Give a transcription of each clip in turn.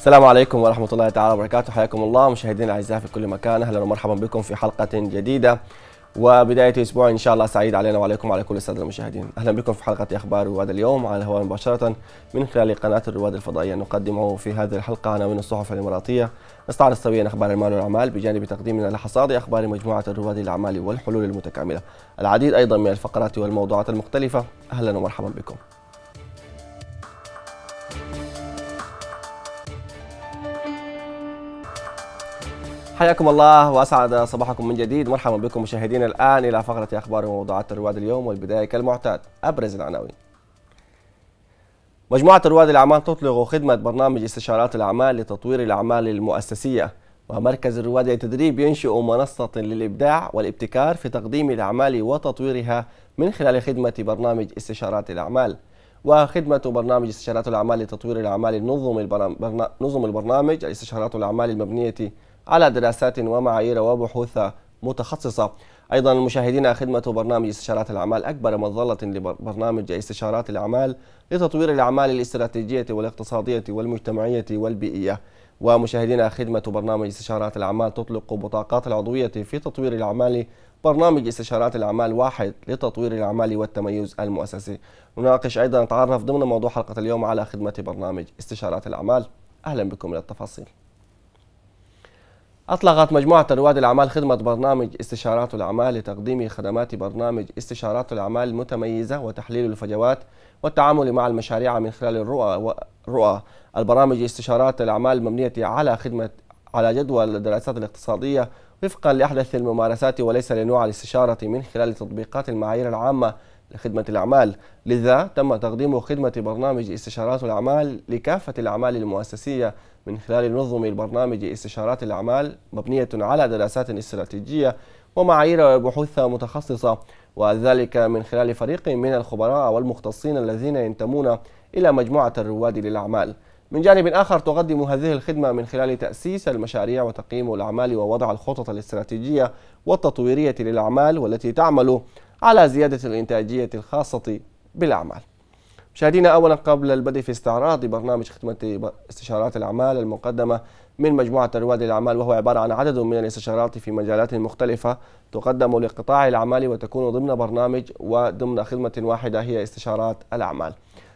السلام عليكم ورحمة الله تعالى وبركاته حياكم الله مشاهدينا الأعزاء في كل مكان أهلا ومرحبا بكم في حلقة جديدة وبداية أسبوع إن شاء الله سعيد علينا وعليكم وعلى كل السادة المشاهدين أهلا بكم في حلقة أخبار رواد اليوم على الهواء مباشرة من خلال قناة الرواد الفضائية نقدمه في هذه الحلقة عناوين الصحف الإماراتية نستعرض سويا أخبار المال والأعمال بجانب تقديمنا لحصاد أخبار مجموعة الرواد الأعمال والحلول المتكاملة العديد أيضا من الفقرات والموضوعات المختلفة أهلا ومرحبا بكم حياكم الله واسعد صباحكم من جديد مرحبا بكم مشاهدينا الان الى فقره اخبار وموضوعات الرواد اليوم والبدايه كالمعتاد ابرز العناوين. مجموعه رواد الاعمال تطلق خدمه برنامج استشارات الاعمال لتطوير الاعمال المؤسسيه ومركز الرواد للتدريب ينشئ منصه للابداع والابتكار في تقديم الاعمال وتطويرها من خلال خدمه برنامج استشارات الاعمال. وخدمة برنامج استشارات الأعمال لتطوير الأعمال نظم البرنامج, استشارات الأعمال المبنية على دراسات ومعايير وبحوث متخصصة أيضا المشاهدين خدمة برنامج استشارات الأعمال أكبر مظلة لبرنامج استشارات الأعمال لتطوير الأعمال الاستراتيجية والاقتصادية والمجتمعية والبيئية ومشاهدينا خدمة برنامج استشارات الأعمال تطلق بطاقات العضوية في تطوير الأعمال برنامج استشارات الأعمال واحد لتطوير الأعمال والتميز المؤسسي نناقش أيضا نتعرف ضمن موضوع حلقة اليوم على خدمة برنامج استشارات الأعمال أهلا بكم إلى التفاصيل أطلقت مجموعة رواد الأعمال خدمة برنامج استشارات الأعمال لتقديم خدمات برنامج استشارات الأعمال المتميزة وتحليل الفجوات والتعامل مع المشاريع من خلال الرؤى ورؤى البرامج استشارات الأعمال المبنية على خدمة على جدول الدراسات الاقتصادية وفقا لأحدث الممارسات وليس لنوع الاستشارة من خلال تطبيقات المعايير العامة لخدمة الأعمال لذا تم تقديم خدمة برنامج استشارات الأعمال لكافة الأعمال المؤسسية من خلال نظم البرنامج استشارات الأعمال مبنية على دراسات استراتيجية ومعايير وبحوث متخصصة وذلك من خلال فريق من الخبراء والمختصين الذين ينتمون إلى مجموعة الرواد للأعمال من جانب آخر تقدم هذه الخدمة من خلال تأسيس المشاريع وتقييم الأعمال ووضع الخطط الاستراتيجية والتطويرية للأعمال والتي تعمل على زيادة الإنتاجية الخاصة بالأعمال مشاهدينا اولا قبل البدء في استعراض برنامج خدمة استشارات الاعمال المقدمه من مجموعه رواد الاعمال وهو عباره عن عدد من الاستشارات في مجالات مختلفه تقدم لقطاع الاعمال وتكون ضمن برنامج وضمن خدمه واحده هي استشارات الاعمال.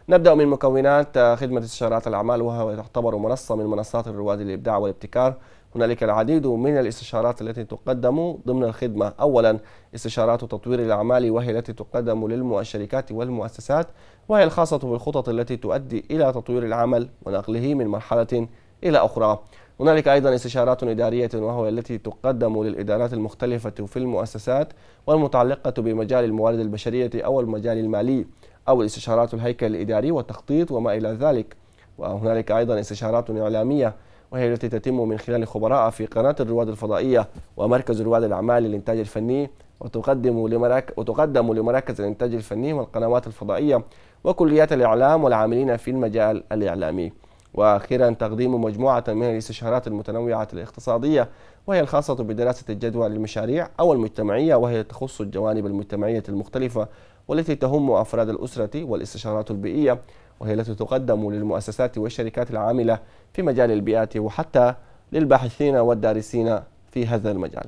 نبدا من مكونات خدمه استشارات الاعمال وهو تعتبر منصه من منصات الرواد للابداع والابتكار هنالك العديد من الاستشارات التي تقدم ضمن الخدمة أولا استشارات تطوير الأعمال وهي التي تقدم للشركات والمؤسسات وهي الخاصة بالخطط التي تؤدي إلى تطوير العمل ونقله من مرحلة إلى أخرى هنالك أيضا استشارات إدارية وهو التي تقدم للإدارات المختلفة في المؤسسات والمتعلقة بمجال الموارد البشرية أو المجال المالي أو استشارات الهيكل الإداري والتخطيط وما إلى ذلك وهنالك أيضا استشارات إعلامية وهي التي تتم من خلال خبراء في قناة الرواد الفضائية ومركز رواد الأعمال للإنتاج الفني وتقدم لمراك وتقدم لمراكز الإنتاج الفني والقنوات الفضائية وكليات الإعلام والعاملين في المجال الإعلامي وأخيرا تقديم مجموعة من الاستشارات المتنوعة الاقتصادية وهي الخاصة بدراسة الجدوى للمشاريع أو المجتمعية وهي تخص الجوانب المجتمعية المختلفة والتي تهم أفراد الأسرة والاستشارات البيئية وهي التي تقدم للمؤسسات والشركات العاملة في مجال البيئة وحتى للباحثين والدارسين في هذا المجال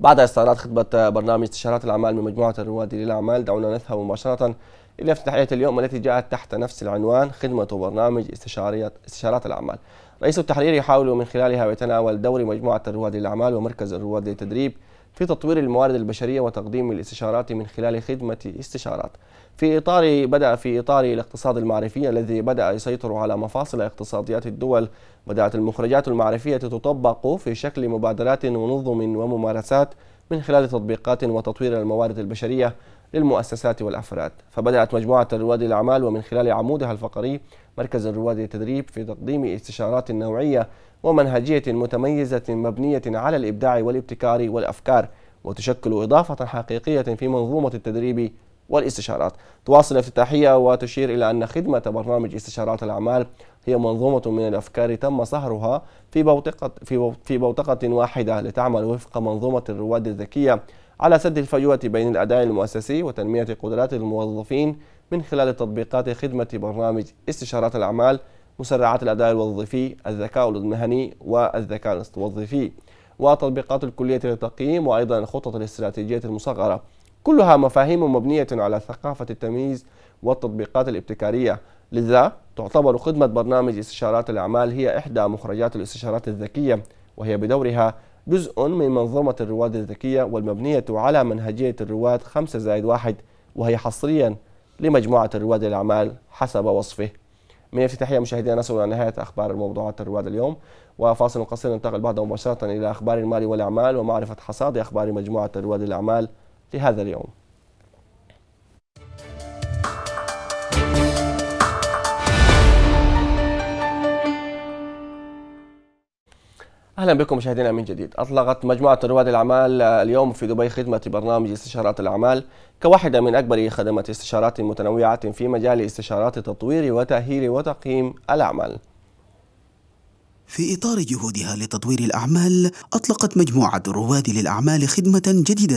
بعد استعراض خطبة برنامج استشارات الأعمال من مجموعة الرواد للأعمال دعونا نذهب مباشرة إلى افتتاحية اليوم التي جاءت تحت نفس العنوان خدمة برنامج استشارات الأعمال رئيس التحرير يحاول من خلالها ويتناول دور مجموعة الرواد للأعمال ومركز الرواد للتدريب في تطوير الموارد البشرية وتقديم الاستشارات من خلال خدمة استشارات في إطار بدأ في إطار الاقتصاد المعرفي الذي بدأ يسيطر على مفاصل اقتصاديات الدول بدأت المخرجات المعرفية تطبق في شكل مبادرات ونظم وممارسات من خلال تطبيقات وتطوير الموارد البشرية للمؤسسات والأفراد فبدأت مجموعة رواد الأعمال ومن خلال عمودها الفقري مركز الرواد للتدريب في تقديم استشارات نوعية ومنهجية متميزة مبنية على الإبداع والابتكار والأفكار وتشكل إضافة حقيقية في منظومة التدريب والاستشارات تواصل الافتتاحية وتشير إلى أن خدمة برنامج استشارات الأعمال هي منظومة من الأفكار تم صهرها في بوتقة, في بوتقة واحدة لتعمل وفق منظومة الرواد الذكية على سد الفجوة بين الأداء المؤسسي وتنمية قدرات الموظفين من خلال تطبيقات خدمة برنامج استشارات الأعمال مسرعات الأداء الوظيفي الذكاء المهني والذكاء الوظيفي وتطبيقات الكلية للتقييم وأيضا الخطط الاستراتيجية المصغرة كلها مفاهيم مبنية على ثقافة التمييز والتطبيقات الابتكارية لذا تعتبر خدمة برنامج استشارات الأعمال هي إحدى مخرجات الاستشارات الذكية وهي بدورها جزء من منظومة الرواد الذكية والمبنية على منهجية الرواد 5 زائد 1 وهي حصريا لمجموعة الرواد الأعمال حسب وصفه من افتتاحية مشاهدينا نصل إلى نهاية أخبار الموضوعات الرواد اليوم وفاصل قصير ننتقل بعده مباشرة إلى أخبار المال والأعمال ومعرفة حصاد أخبار مجموعة الرواد الأعمال لهذا اليوم اهلا بكم مشاهدينا من جديد اطلقت مجموعه رواد الاعمال آه، اليوم في دبي خدمه برنامج استشارات الاعمال كواحده من اكبر خدمات استشارات متنوعه في مجال استشارات تطوير وتاهيل وتقييم الاعمال في إطار جهودها لتطوير الأعمال، أطلقت مجموعة رواد للأعمال خدمة جديدة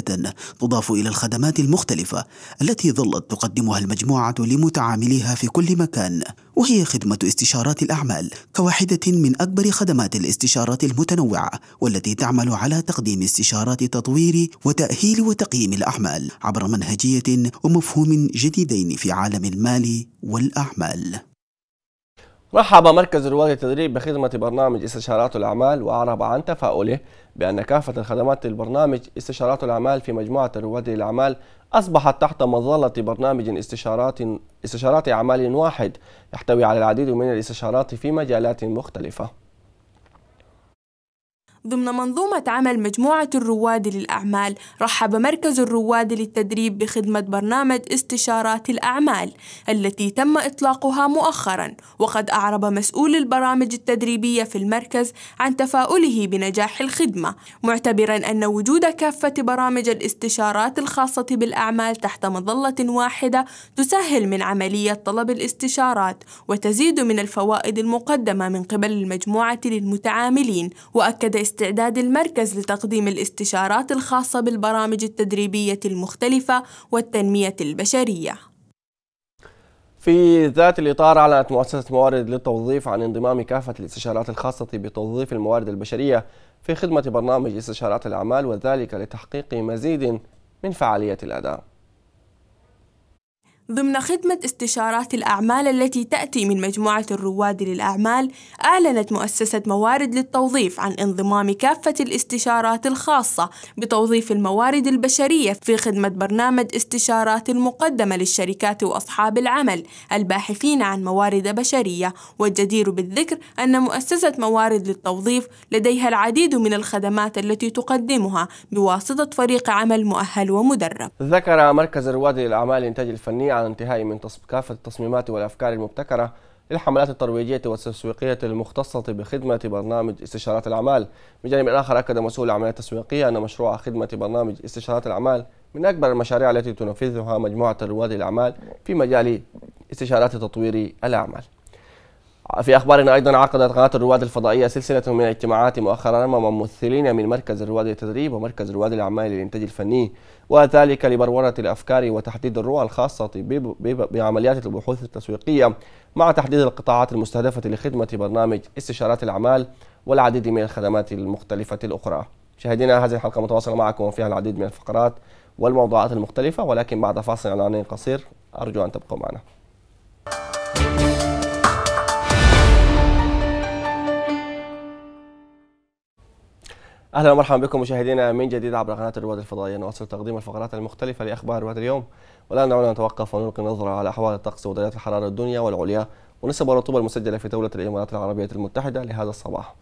تضاف إلى الخدمات المختلفة التي ظلت تقدمها المجموعة لمتعامليها في كل مكان، وهي خدمة استشارات الأعمال كواحدة من أكبر خدمات الاستشارات المتنوعة والتي تعمل على تقديم استشارات تطوير وتأهيل وتقييم الأعمال عبر منهجية ومفهوم جديدين في عالم المال والأعمال. رحب مركز رواد التدريب بخدمة برنامج استشارات الأعمال وأعرب عن تفاؤله بأن كافة خدمات البرنامج استشارات الأعمال في مجموعة رواد الأعمال أصبحت تحت مظلة برنامج استشارات استشارات أعمال واحد يحتوي على العديد من الاستشارات في مجالات مختلفة ضمن منظومة عمل مجموعة الرواد للأعمال رحب مركز الرواد للتدريب بخدمة برنامج استشارات الأعمال التي تم إطلاقها مؤخرا وقد أعرب مسؤول البرامج التدريبية في المركز عن تفاؤله بنجاح الخدمة معتبرا أن وجود كافة برامج الاستشارات الخاصة بالأعمال تحت مظلة واحدة تسهل من عملية طلب الاستشارات وتزيد من الفوائد المقدمة من قبل المجموعة للمتعاملين وأكد استعداد المركز لتقديم الاستشارات الخاصة بالبرامج التدريبية المختلفة والتنمية البشرية في ذات الإطار أعلنت مؤسسة موارد للتوظيف عن انضمام كافة الاستشارات الخاصة بتوظيف الموارد البشرية في خدمة برنامج استشارات الأعمال وذلك لتحقيق مزيد من فعالية الأداء ضمن خدمة استشارات الأعمال التي تأتي من مجموعة الرواد للأعمال، أعلنت مؤسسة موارد للتوظيف عن انضمام كافة الاستشارات الخاصة بتوظيف الموارد البشرية في خدمة برنامج استشارات المقدمة للشركات وأصحاب العمل الباحثين عن موارد بشرية، والجدير بالذكر أن مؤسسة موارد للتوظيف لديها العديد من الخدمات التي تقدمها بواسطة فريق عمل مؤهل ومدرب. ذكر مركز رواد للأعمال الإنتاج الفني على الانتهاء من كافة التصميمات والأفكار المبتكرة للحملات الترويجية والتسويقية المختصة بخدمة برنامج استشارات الأعمال من جانب آخر أكد مسؤول العمليات التسويقية أن مشروع خدمة برنامج استشارات الأعمال من أكبر المشاريع التي تنفذها مجموعة رواد الأعمال في مجال استشارات تطوير الأعمال في أخبارنا أيضا عقدت قناة الرواد الفضائية سلسلة من الاجتماعات مؤخرا مع ممثلين من مركز الرواد للتدريب ومركز الرواد الأعمال للإنتاج الفني وذلك لبرورة الأفكار وتحديد الرؤى الخاصة بعمليات البحوث التسويقية مع تحديد القطاعات المستهدفة لخدمة برنامج استشارات الأعمال والعديد من الخدمات المختلفة الأخرى مشاهدينا هذه الحلقة متواصلة معكم وفيها العديد من الفقرات والموضوعات المختلفة ولكن بعد فاصل إعلاني قصير أرجو أن تبقوا معنا اهلا ومرحبا بكم مشاهدينا من جديد عبر قناه الرواد الفضائيه نواصل تقديم الفقرات المختلفه لاخبار رواد اليوم والان دعونا نتوقف ونلقي نظره على احوال الطقس ودرجات الحراره الدنيا والعليا ونسب الرطوبه المسجله في دوله الامارات العربيه المتحده لهذا الصباح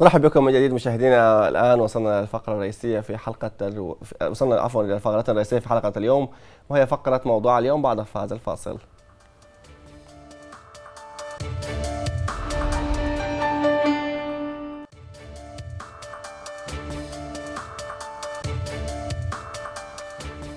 نرحب بكم من جديد مشاهدينا الان وصلنا للفقره الرئيسيه في حلقه الو... وصلنا عفوا الى الفقره الرئيسيه في حلقه اليوم وهي فقره موضوع اليوم بعد هذا الفاصل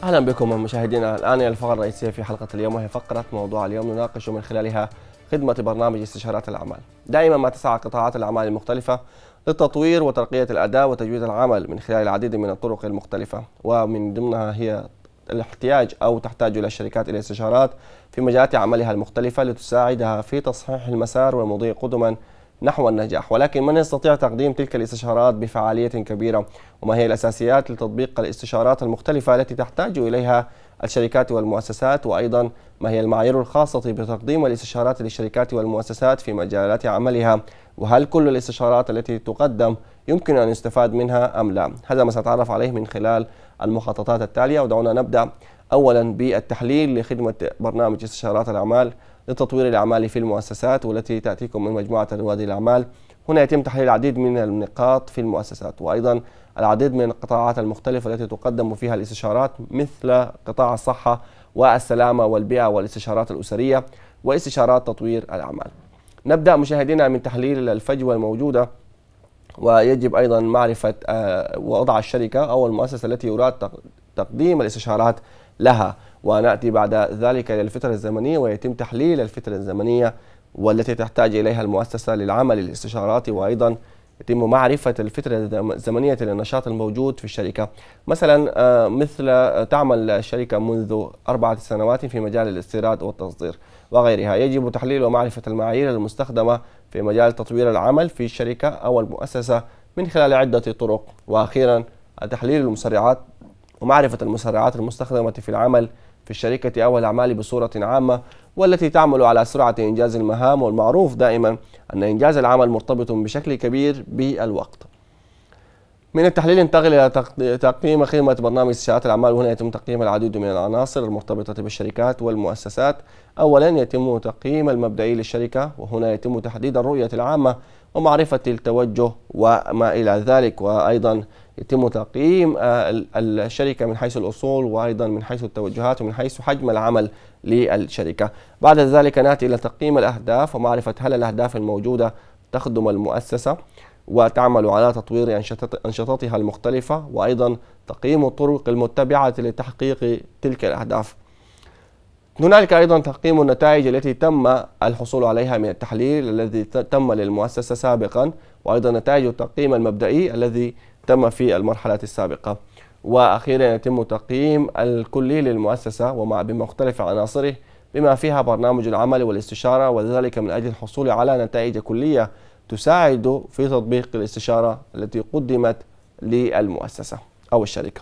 اهلا بكم مشاهدينا الان الى الفقره الرئيسيه في حلقه اليوم وهي فقره موضوع اليوم نناقش من خلالها خدمه برنامج استشارات الاعمال. دائما ما تسعى قطاعات الاعمال المختلفه للتطوير وترقية الأداء وتجويد العمل من خلال العديد من الطرق المختلفة ومن ضمنها هي الاحتياج أو تحتاج إلى الشركات إلى استشارات في مجالات عملها المختلفة لتساعدها في تصحيح المسار والمضي قدما نحو النجاح ولكن من يستطيع تقديم تلك الاستشارات بفعالية كبيرة وما هي الأساسيات لتطبيق الاستشارات المختلفة التي تحتاج إليها الشركات والمؤسسات وأيضا ما هي المعايير الخاصة بتقديم الاستشارات للشركات والمؤسسات في مجالات عملها وهل كل الاستشارات التي تقدم يمكن أن يستفاد منها أم لا هذا ما سنتعرف عليه من خلال المخططات التالية ودعونا نبدأ أولا بالتحليل لخدمة برنامج استشارات الأعمال لتطوير الاعمال في المؤسسات والتي تأتيكم من مجموعة رواد الأعمال هنا يتم تحليل العديد من النقاط في المؤسسات وأيضا العديد من القطاعات المختلفة التي تقدم فيها الاستشارات مثل قطاع الصحة والسلامة والبيئة والاستشارات الأسرية واستشارات تطوير الأعمال نبدأ مشاهدينا من تحليل الفجوة الموجودة ويجب أيضا معرفة آه، وضع الشركة أو المؤسسة التي يراد تقديم الاستشارات لها ونأتي بعد ذلك إلى الفترة الزمنية ويتم تحليل الفترة الزمنية والتي تحتاج إليها المؤسسة للعمل الاستشاراتي وأيضا يتم معرفة الفترة الزمنية للنشاط الموجود في الشركة مثلا آه، مثل تعمل الشركة منذ أربعة سنوات في مجال الاستيراد والتصدير وغيرها يجب تحليل ومعرفة المعايير المستخدمة في مجال تطوير العمل في الشركة أو المؤسسة من خلال عدة طرق وأخيرا تحليل المسرعات ومعرفة المسرعات المستخدمة في العمل في الشركة أو الأعمال بصورة عامة والتي تعمل على سرعة إنجاز المهام والمعروف دائما أن إنجاز العمل مرتبط بشكل كبير بالوقت من التحليل ننتقل إلى تقييم خدمة برنامج استشارات الأعمال وهنا يتم تقييم العديد من العناصر المرتبطة بالشركات والمؤسسات أولا يتم تقييم المبدئي للشركة وهنا يتم تحديد الرؤية العامة ومعرفة التوجه وما إلى ذلك وأيضا يتم تقييم آه، الشركة من حيث الأصول وأيضا من حيث التوجهات ومن حيث حجم العمل للشركة بعد ذلك نأتي إلى تقييم الأهداف ومعرفة هل الأهداف الموجودة تخدم المؤسسة وتعمل على تطوير أنشطتها المختلفة وأيضا تقييم الطرق المتبعة لتحقيق تلك الأهداف هنالك أيضا تقييم النتائج التي تم الحصول عليها من التحليل الذي تم للمؤسسة سابقا وأيضا نتائج التقييم المبدئي الذي تم في المرحلة السابقة وأخيرا يتم تقييم الكلي للمؤسسة ومع بمختلف عناصره بما فيها برنامج العمل والاستشارة وذلك من أجل الحصول على نتائج كلية تساعد في تطبيق الاستشارة التي قدمت للمؤسسة أو الشركة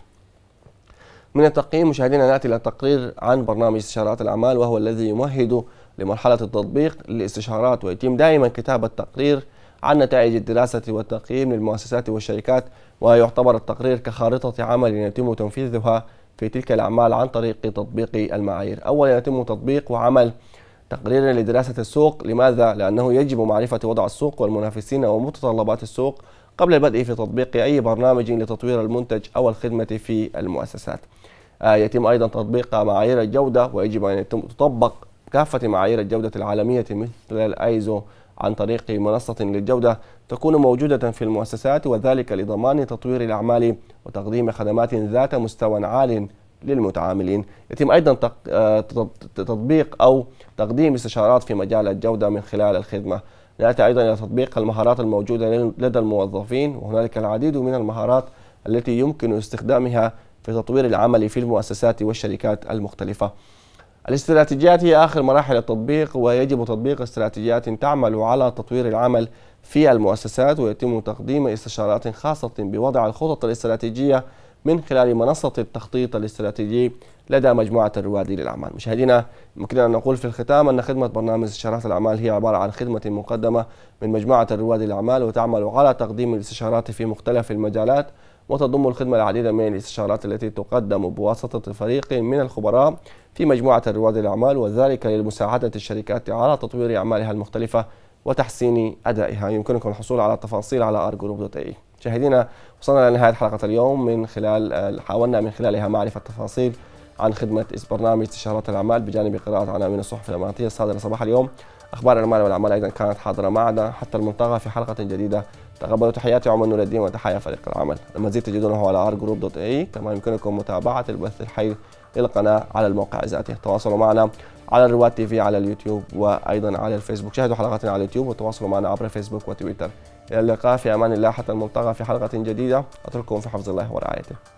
من التقييم مشاهدينا ناتي الى تقرير عن برنامج استشارات الاعمال وهو الذي يمهد لمرحله التطبيق للاستشارات ويتم دائما كتابه تقرير عن نتائج الدراسه والتقييم للمؤسسات والشركات ويعتبر التقرير كخارطه عمل يتم تنفيذها في تلك الاعمال عن طريق تطبيق المعايير اولا يتم تطبيق وعمل تقريرا لدراسة السوق لماذا؟ لأنه يجب معرفة وضع السوق والمنافسين ومتطلبات السوق قبل البدء في تطبيق أي برنامج لتطوير المنتج أو الخدمة في المؤسسات آه، يتم أيضا تطبيق معايير الجودة ويجب أن يتم تطبق كافة معايير الجودة العالمية مثل الأيزو عن طريق منصة للجودة تكون موجودة في المؤسسات وذلك لضمان تطوير الأعمال وتقديم خدمات ذات مستوى عال للمتعاملين يتم أيضا آه، تطبيق أو تقديم استشارات في مجال الجودة من خلال الخدمة نأتي أيضا إلى تطبيق المهارات الموجودة لدى الموظفين وهنالك العديد من المهارات التي يمكن استخدامها في تطوير العمل في المؤسسات والشركات المختلفة الاستراتيجيات هي آخر مراحل التطبيق ويجب تطبيق استراتيجيات تعمل على تطوير العمل في المؤسسات ويتم تقديم استشارات خاصة بوضع الخطط الاستراتيجية من خلال منصة التخطيط الاستراتيجي لدى مجموعة الرواد للأعمال مشاهدينا يمكننا أن نقول في الختام أن خدمة برنامج استشارات الأعمال هي عبارة عن خدمة مقدمة من مجموعة الرواد للأعمال وتعمل على تقديم الاستشارات في مختلف المجالات وتضم الخدمة العديد من الاستشارات التي تقدم بواسطة فريق من الخبراء في مجموعة الرواد الأعمال وذلك لمساعدة الشركات على تطوير أعمالها المختلفة وتحسين أدائها يمكنكم الحصول على التفاصيل على argroup.ai مشاهدينا وصلنا لنهاية حلقة اليوم من خلال آه، حاولنا من خلالها معرفة تفاصيل عن خدمة برنامج استشارات الأعمال بجانب قراءة عناوين من الصحف الأماراتية الصادرة صباح اليوم أخبار المال والأعمال أيضا كانت حاضرة معنا حتى المنطقة في حلقة جديدة تقبلوا تحياتي عمر نور الدين وتحايا فريق العمل المزيد تجدونه على rgroup.ae دوت اي كما يمكنكم متابعة البث الحي للقناة على الموقع ذاته تواصلوا معنا على الرواد تي في على اليوتيوب وأيضا على الفيسبوك شاهدوا حلقاتنا على اليوتيوب وتواصلوا معنا عبر فيسبوك وتويتر إلى اللقاء في أمان الله حتى الملتقى في حلقة جديدة أترككم في حفظ الله ورعايته